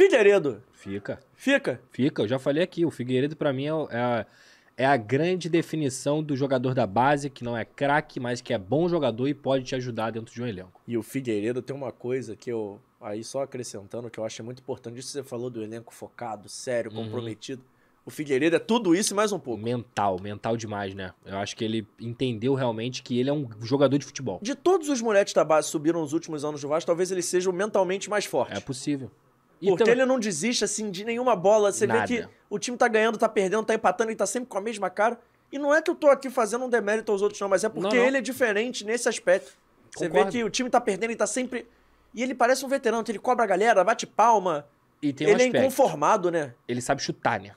Figueiredo. Fica. Fica. Fica, eu já falei aqui. O Figueiredo, para mim, é, é, a, é a grande definição do jogador da base, que não é craque, mas que é bom jogador e pode te ajudar dentro de um elenco. E o Figueiredo tem uma coisa que eu. Aí só acrescentando, que eu acho muito importante. Isso você falou do elenco focado, sério, uhum. comprometido. Uhum. O Figueiredo é tudo isso e mais um pouco. Mental, mental demais, né? Eu acho que ele entendeu realmente que ele é um jogador de futebol. De todos os moleques da base subiram nos últimos anos do Vasco, talvez ele seja o mentalmente mais forte. É possível. Portelho então... não desiste, assim, de nenhuma bola. Você Nada. vê que o time tá ganhando, tá perdendo, tá empatando, ele tá sempre com a mesma cara. E não é que eu tô aqui fazendo um demérito aos outros, não, mas é porque não, não. ele é diferente nesse aspecto. Você Concordo. vê que o time tá perdendo, ele tá sempre. E ele parece um veterano, ele cobra a galera, bate palma. E tem um ele é aspecto. é inconformado, né? Ele sabe chutar, né?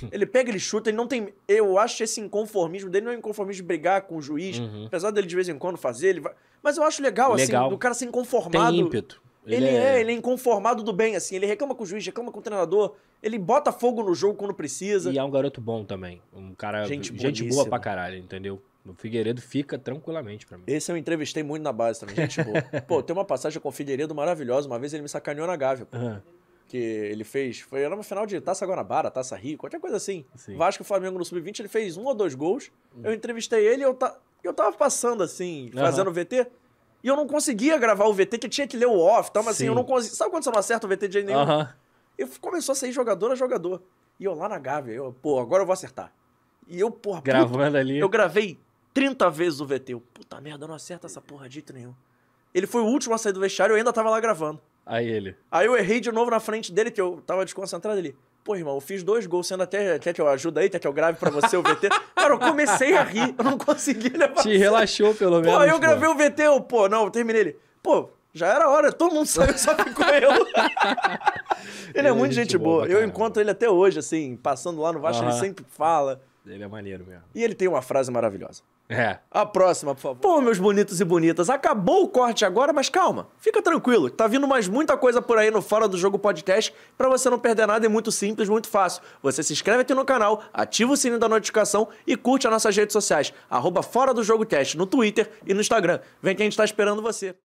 Ele pega, ele chuta, ele não tem. Eu acho esse inconformismo dele não é inconformismo de brigar com o juiz, uhum. apesar dele de vez em quando fazer, ele vai... Mas eu acho legal, assim, legal. assim, do cara ser inconformado. Tem ímpeto. Ele, ele é... é... ele é inconformado do bem, assim. Ele reclama com o juiz, reclama com o treinador. Ele bota fogo no jogo quando precisa. E é um garoto bom também. Um cara. Gente, gente boa pra caralho, entendeu? O Figueiredo fica tranquilamente para mim. Esse eu entrevistei muito na base também, gente boa. pô, tem uma passagem com o Figueiredo maravilhosa. Uma vez ele me sacaneou na Gávea, pô. Uhum. Que ele fez. Foi, era uma final de Taça Guanabara, Taça Rio, qualquer coisa assim. Sim. Vasco e Flamengo no Sub-20, ele fez um ou dois gols. Uhum. Eu hum. entrevistei ele e eu, ta... eu tava passando assim, fazendo uhum. VT. E eu não conseguia gravar o VT, que tinha que ler o off, tal, mas assim, eu não conseguia. Sabe quando você não acerta o VT de nenhum? Uh Eu começou a sair jogador a jogador. E eu lá na Gávea, eu, pô, agora eu vou acertar. E eu, porra, gravando puta, ali. Eu gravei 30 vezes o VT. Eu, puta merda, eu não acerta essa porra de jeito nenhum. Ele foi o último a sair do vestiário, eu ainda tava lá gravando. Aí ele. Aí eu errei de novo na frente dele, que eu tava desconcentrado ali pô, irmão, eu fiz dois gols, sendo até, até que eu ajuda aí, até que eu grave pra você o VT. Cara, eu comecei a rir, eu não consegui levar. Te relaxou, pelo menos. Pô, eu gravei o VT, eu, pô, não, eu terminei ele. Pô, já era hora, todo mundo saiu, só ficou eu. ele, ele é, é muito gente, gente boa. boa eu encontro ele até hoje, assim, passando lá no Vasco, uhum. ele sempre fala. Ele é maneiro mesmo. E ele tem uma frase maravilhosa. É. A próxima, por favor. Pô, meus bonitos e bonitas, acabou o corte agora, mas calma, fica tranquilo. Tá vindo mais muita coisa por aí no Fora do Jogo Podcast. Para você não perder nada, é muito simples, muito fácil. Você se inscreve aqui no canal, ativa o sininho da notificação e curte as nossas redes sociais. Arroba Fora do Jogo Cast no Twitter e no Instagram. Vem que a gente tá esperando você.